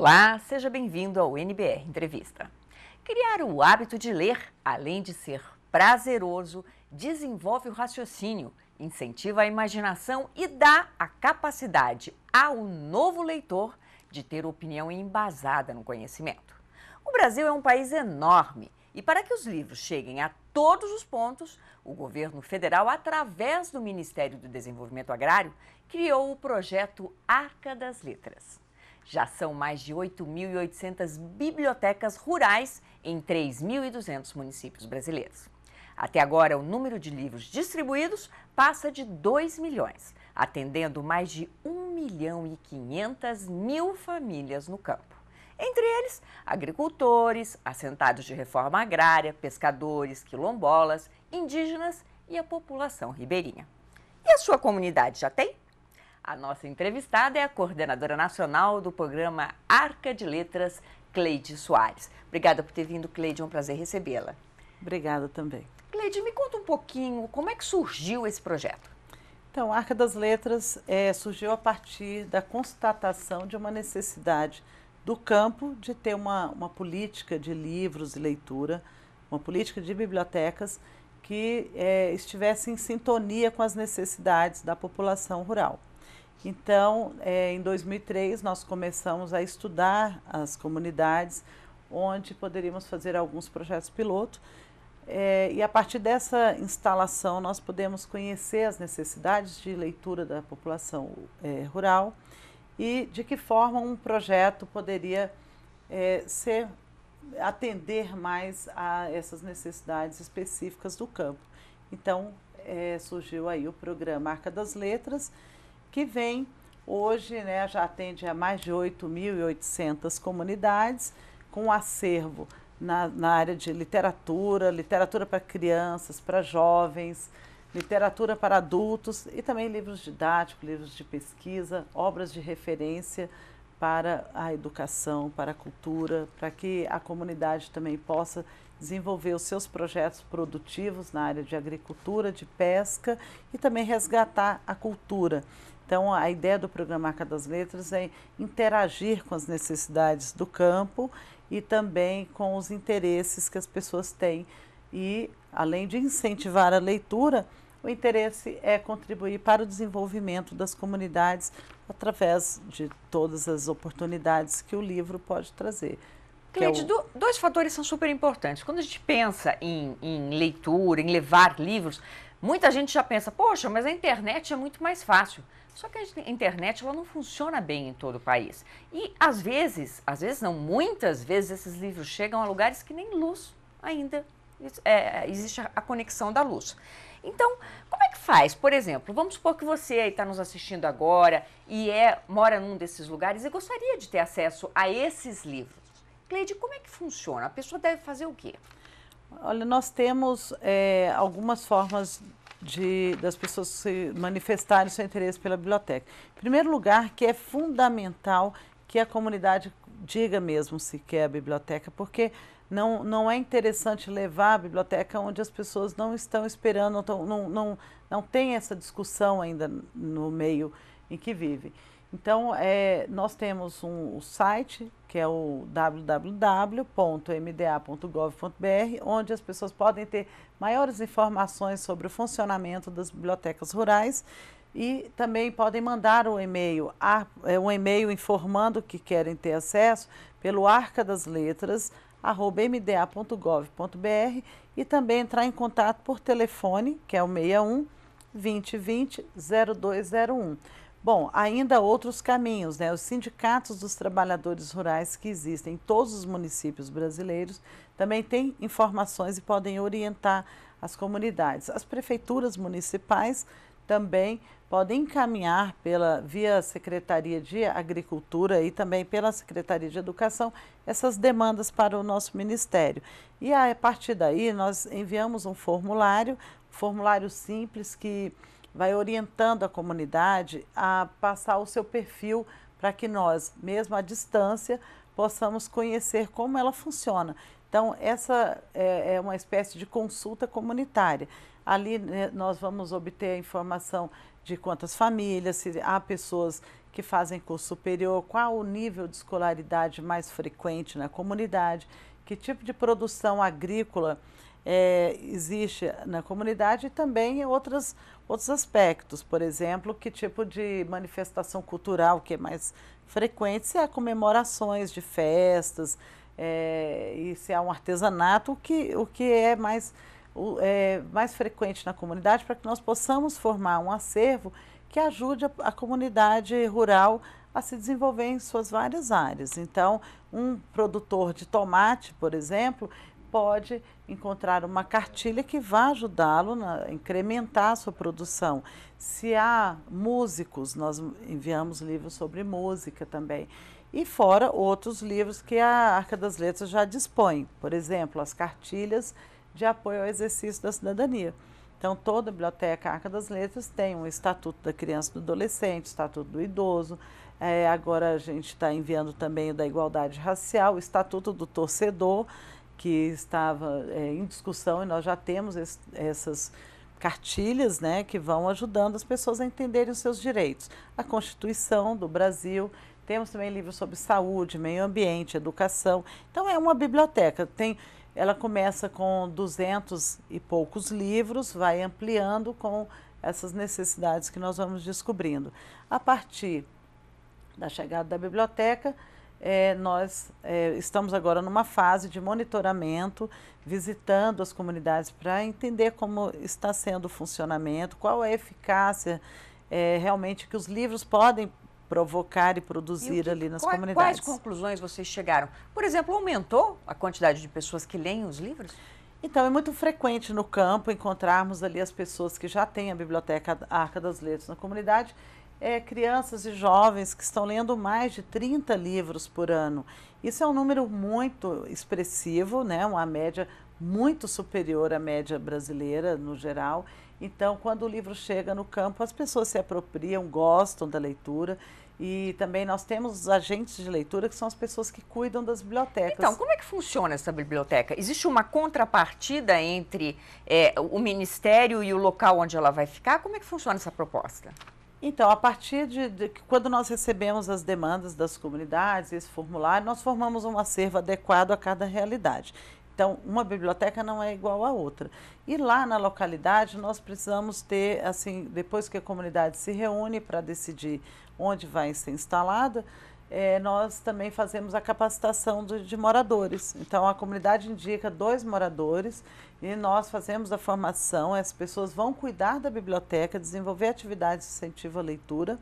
Olá, seja bem-vindo ao NBR Entrevista. Criar o hábito de ler, além de ser prazeroso, desenvolve o raciocínio, incentiva a imaginação e dá a capacidade ao novo leitor de ter opinião embasada no conhecimento. O Brasil é um país enorme e, para que os livros cheguem a todos os pontos, o governo federal, através do Ministério do Desenvolvimento Agrário, criou o projeto Arca das Letras. Já são mais de 8.800 bibliotecas rurais em 3.200 municípios brasileiros. Até agora, o número de livros distribuídos passa de 2 milhões, atendendo mais de 1 milhão e 500 mil famílias no campo. Entre eles, agricultores, assentados de reforma agrária, pescadores, quilombolas, indígenas e a população ribeirinha. E a sua comunidade já tem? A nossa entrevistada é a coordenadora nacional do programa Arca de Letras, Cleide Soares. Obrigada por ter vindo, Cleide, é um prazer recebê-la. Obrigada também. Cleide, me conta um pouquinho como é que surgiu esse projeto. Então, a Arca das Letras é, surgiu a partir da constatação de uma necessidade do campo de ter uma, uma política de livros e leitura, uma política de bibliotecas que é, estivesse em sintonia com as necessidades da população rural. Então, é, em 2003, nós começamos a estudar as comunidades onde poderíamos fazer alguns projetos piloto. É, e a partir dessa instalação, nós podemos conhecer as necessidades de leitura da população é, rural e de que forma um projeto poderia é, ser atender mais a essas necessidades específicas do campo. Então, é, surgiu aí o programa Arca das Letras que vem hoje, né, já atende a mais de 8.800 comunidades, com acervo na, na área de literatura, literatura para crianças, para jovens, literatura para adultos e também livros didáticos, livros de pesquisa, obras de referência para a educação, para a cultura, para que a comunidade também possa desenvolver os seus projetos produtivos na área de agricultura, de pesca e também resgatar a cultura. Então, a ideia do programa Arca das Letras é interagir com as necessidades do campo e também com os interesses que as pessoas têm. E, além de incentivar a leitura, o interesse é contribuir para o desenvolvimento das comunidades através de todas as oportunidades que o livro pode trazer. É Cleide, é o... dois fatores são super importantes. Quando a gente pensa em, em leitura, em levar livros, muita gente já pensa, poxa, mas a internet é muito mais fácil. Só que a internet ela não funciona bem em todo o país. E às vezes, às vezes não, muitas vezes esses livros chegam a lugares que nem luz ainda é, é, existe a conexão da luz. Então, como é que faz? Por exemplo, vamos supor que você está nos assistindo agora e é, mora num desses lugares e gostaria de ter acesso a esses livros. Cleide, como é que funciona? A pessoa deve fazer o quê? Olha, nós temos é, algumas formas de, das pessoas se manifestarem seu interesse pela biblioteca. Em primeiro lugar, que é fundamental que a comunidade diga mesmo se quer a biblioteca, porque não, não é interessante levar a biblioteca onde as pessoas não estão esperando, não, não, não, não tem essa discussão ainda no meio em que vivem. Então, é, nós temos um, site que é o www.mda.gov.br, onde as pessoas podem ter maiores informações sobre o funcionamento das bibliotecas rurais e também podem mandar um e-mail, é, um e-mail informando que querem ter acesso pelo arca das letras mda.gov.br e também entrar em contato por telefone, que é o 61 2020 0201. Bom, ainda outros caminhos, né? Os sindicatos dos trabalhadores rurais que existem em todos os municípios brasileiros também têm informações e podem orientar as comunidades. As prefeituras municipais também podem encaminhar pela via Secretaria de Agricultura e também pela Secretaria de Educação essas demandas para o nosso ministério. E a partir daí nós enviamos um formulário, um formulário simples que vai orientando a comunidade a passar o seu perfil para que nós, mesmo à distância, possamos conhecer como ela funciona. Então, essa é, é uma espécie de consulta comunitária. Ali né, nós vamos obter a informação de quantas famílias, se há pessoas que fazem curso superior, qual o nível de escolaridade mais frequente na comunidade, que tipo de produção agrícola é, existe na comunidade e também outras, outros aspectos. Por exemplo, que tipo de manifestação cultural que é mais frequente, se há comemorações de festas, é, e se há um artesanato, o que, o que é mais, o, é, mais frequente na comunidade, para que nós possamos formar um acervo que ajude a, a comunidade rural a se desenvolver em suas várias áreas. Então, um produtor de tomate, por exemplo, pode encontrar uma cartilha que vá ajudá-lo a incrementar a sua produção. Se há músicos, nós enviamos livros sobre música também. E fora outros livros que a Arca das Letras já dispõe, por exemplo, as cartilhas de apoio ao exercício da cidadania. Então, toda a Biblioteca Arca das Letras tem um Estatuto da Criança e do Adolescente, Estatuto do Idoso. É, agora a gente está enviando também o da Igualdade Racial, o Estatuto do Torcedor que estava é, em discussão e nós já temos es, essas cartilhas né, que vão ajudando as pessoas a entenderem os seus direitos. A Constituição do Brasil, temos também livros sobre saúde, meio ambiente, educação. Então é uma biblioteca. Tem, ela começa com 200 e poucos livros, vai ampliando com essas necessidades que nós vamos descobrindo. A partir da chegada da biblioteca, é, nós é, estamos agora numa fase de monitoramento, visitando as comunidades para entender como está sendo o funcionamento, qual é a eficácia é, realmente que os livros podem provocar e produzir e que, ali nas qual, é, comunidades. Quais conclusões vocês chegaram? Por exemplo, aumentou a quantidade de pessoas que leem os livros? Então, é muito frequente no campo encontrarmos ali as pessoas que já têm a biblioteca Arca das Letras na comunidade é, crianças e jovens que estão lendo mais de 30 livros por ano. Isso é um número muito expressivo, né? uma média muito superior à média brasileira no geral. Então, quando o livro chega no campo, as pessoas se apropriam, gostam da leitura. E também nós temos os agentes de leitura, que são as pessoas que cuidam das bibliotecas. Então, como é que funciona essa biblioteca? Existe uma contrapartida entre é, o ministério e o local onde ela vai ficar? Como é que funciona essa proposta? Então, a partir de, de, quando nós recebemos as demandas das comunidades, esse formulário, nós formamos um acervo adequado a cada realidade. Então, uma biblioteca não é igual à outra. E lá na localidade, nós precisamos ter, assim, depois que a comunidade se reúne para decidir onde vai ser instalada, é, nós também fazemos a capacitação de, de, moradores. Então, a comunidade indica dois moradores e nós fazemos a formação. As pessoas vão cuidar da biblioteca, desenvolver atividades de incentivo à leitura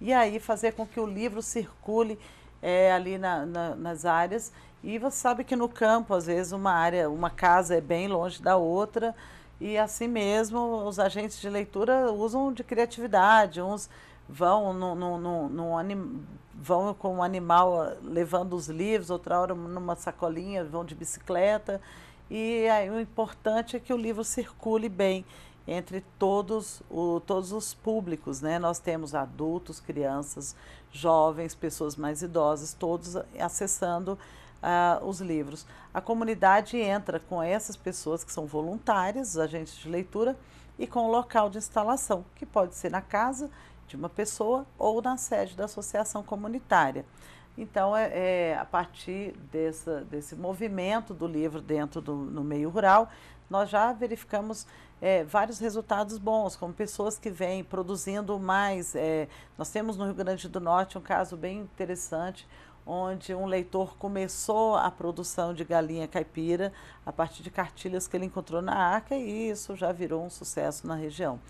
e aí fazer com que o livro circule é, ali na, na, nas áreas. E você sabe que no campo, às vezes, uma área, uma casa é bem longe da outra. E assim mesmo, os agentes de leitura usam de criatividade, uns vão no, no, no, no anim, vão com o animal ah, levando os livros, outra hora numa sacolinha, vão de bicicleta. E aí o importante é que o livro circule bem entre todos, o, todos os públicos, né? Nós temos adultos, crianças, jovens, pessoas mais idosas, todos acessando uh, os livros. A comunidade entra com essas pessoas que são voluntárias, agentes de leitura, e com o local de instalação, que pode ser na casa de uma pessoa ou na sede da associação comunitária. Então, é, é a partir dessa, desse movimento do livro dentro do no meio rural, nós já verificamos é, vários resultados bons, como pessoas que vêm produzindo mais. É, nós temos no Rio Grande do Norte um caso bem interessante, onde um leitor começou a produção de galinha caipira a partir de cartilhas que ele encontrou na arca e isso já virou um sucesso na região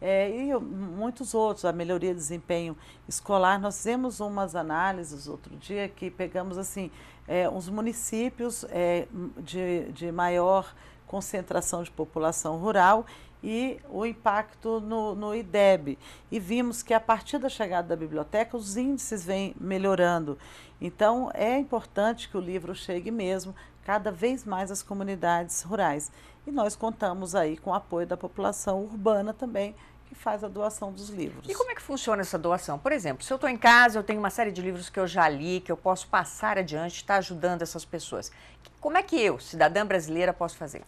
é, e muitos outros, a melhoria de desempenho escolar. Nós fizemos umas análises outro dia que pegamos assim é, uns municípios é, de, de maior concentração de população rural e o impacto no, no IDEB. E vimos que a partir da chegada da biblioteca os índices vêm melhorando. Então é importante que o livro chegue mesmo cada vez mais às comunidades rurais. E nós contamos aí com o apoio da população urbana também, que faz a doação dos livros. E como é que funciona essa doação? Por exemplo, se eu estou em casa, eu tenho uma série de livros que eu já li, que eu posso passar adiante, estar tá ajudando essas pessoas. Como é que eu, cidadã brasileira, posso fazer?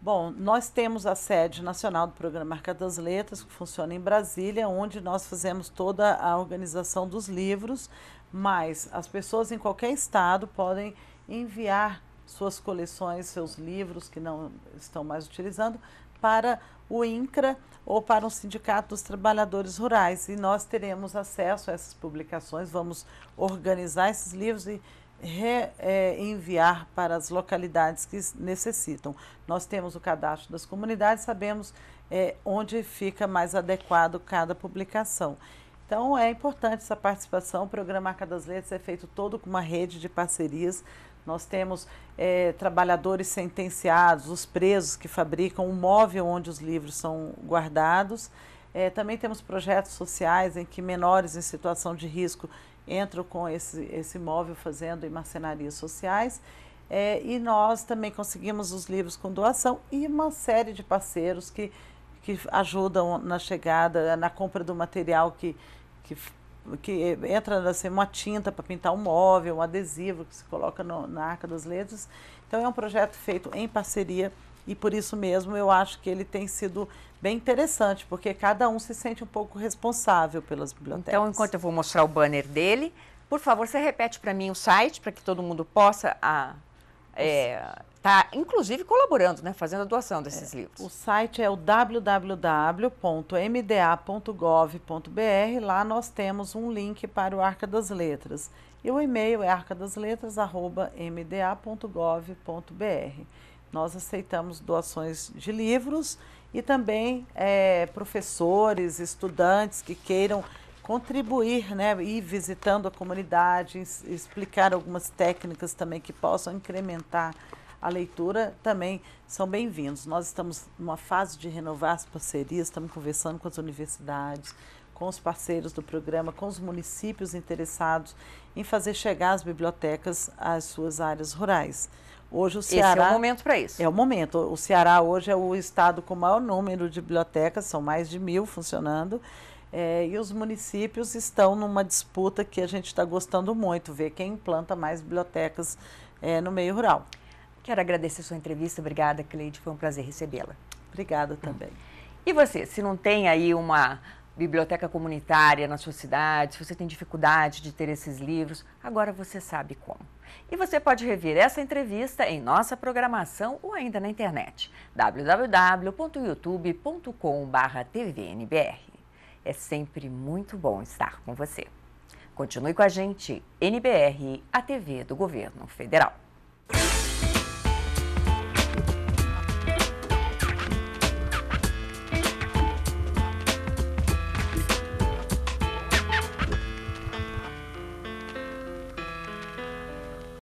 Bom, nós temos a sede nacional do Programa Marca das Letras, que funciona em Brasília, onde nós fazemos toda a organização dos livros, mas as pessoas em qualquer estado podem enviar suas coleções, seus livros que não estão mais utilizando, para o INCRA ou para o Sindicato dos Trabalhadores Rurais. E nós teremos acesso a essas publicações, vamos organizar esses livros e reenviar é, para as localidades que necessitam. Nós temos o cadastro das comunidades, sabemos é, onde fica mais adequado cada publicação. Então é importante essa participação. O programa Arca das Letras é feito todo com uma rede de parcerias nós temos é, trabalhadores sentenciados, os presos que fabricam o móvel onde os livros são guardados. É, também temos projetos sociais em que menores em situação de risco entram com esse, esse móvel fazendo em marcenarias sociais. É, e nós também conseguimos os livros com doação e uma série de parceiros que, que ajudam na chegada, na compra do material que, que que é, entra assim, uma tinta para pintar um móvel, um adesivo que se coloca no, na Arca das Letras. Então é um projeto feito em parceria e por isso mesmo eu acho que ele tem sido bem interessante, porque cada um se sente um pouco responsável pelas bibliotecas. Então, enquanto eu vou mostrar o banner dele, por favor, você repete para mim o site para que todo mundo possa a, ah, é, está, inclusive, colaborando, né, fazendo a doação desses é, livros. O site é o www.mda.gov.br. Lá nós temos um link para o Arca das Letras. E o e-mail é arcadasletras.mda.gov.br. Nós aceitamos doações de livros e também é, professores, estudantes que queiram contribuir, né, ir visitando a comunidade, explicar algumas técnicas também que possam incrementar a leitura também são bem-vindos. Nós estamos numa fase de renovar as parcerias, estamos conversando com as universidades, com os parceiros do programa, com os municípios interessados em fazer chegar as bibliotecas às suas áreas rurais. Hoje o Ceará. Esse é o momento para isso. É o momento. O Ceará hoje é o estado com o maior número de bibliotecas, são mais de mil funcionando. É, e os municípios estão numa disputa que a gente está gostando muito, ver quem implanta mais bibliotecas é, no meio rural. Quero agradecer sua entrevista. Obrigada, Cleide. Foi um prazer recebê-la. Obrigada também. E você, se não tem aí uma biblioteca comunitária na sua cidade, se você tem dificuldade de ter esses livros, agora você sabe como. E você pode rever essa entrevista em nossa programação ou ainda na internet www.youtube.com/tvnbr. É sempre muito bom estar com você. Continue com a gente, NBR, a TV do Governo Federal.